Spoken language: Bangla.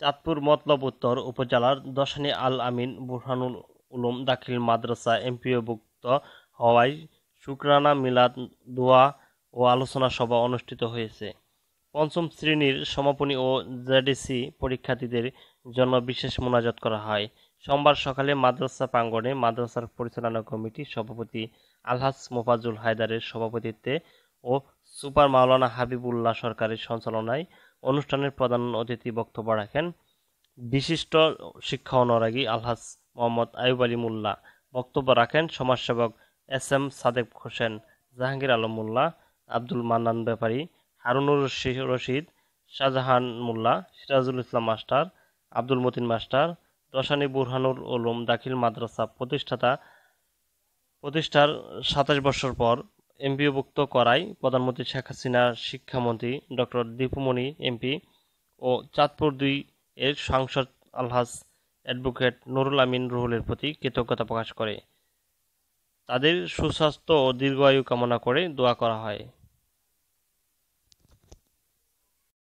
চাঁদপুর মতলব উত্তর উপজেলার দশানী আল আমিন বুরহানুল উলুম দাখিল মাদ্রাসা এমপিওভুক্ত হওয়ায় শুক্রানা মিলাদ দোয়া ও আলোচনা সভা অনুষ্ঠিত হয়েছে পঞ্চম শ্রেণীর সমাপনী ও জেডিসি পরীক্ষার্থীদের জন্য বিশেষ মোনাজাত করা হয় সোমবার সকালে মাদ্রাসা প্রাঙ্গণে মাদ্রাসার পরিচালনা কমিটি সভাপতি আলহাজ মোফাজুল হায়দারের সভাপতিত্বে ও সুপার মাওলানা হাবিবুল্লাহ সরকারের সঞ্চালনায় অনুষ্ঠানের প্রধান অতিথি বক্তব্য রাখেন বিশিষ্ট শিক্ষা অনুরাগী আলহাজ মোহাম্মদ আয়ুব আলী মোল্লা বক্তব্য রাখেন সমাজসেবক S M Sadek Hossain Jahangir Alam Molla Abdul Mannan Bepari Harunur Rashid Shahjahan Molla Sirajul Islam master Abdul Matin master Dashani Burhanur Olum Dakhil Madrasa প্রতিষ্ঠাতা প্রতিষ্ঠার সাতাশ বছর পর এমপিওভুক্ত করায় প্রধানমন্ত্রী শেখ হাসিনার শিক্ষামন্ত্রী ডক্টর দীপুমণি এমপি ও চাঁদপুর দুই এর সাংসদ আলহাজ অ্যাডভোকেট নুরুল আমিন রুহুলের প্রতি কৃতজ্ঞতা প্রকাশ করে তাদের সুস্বাস্থ্য ও দীর্ঘায়ু কামনা করে দোয়া করা হয়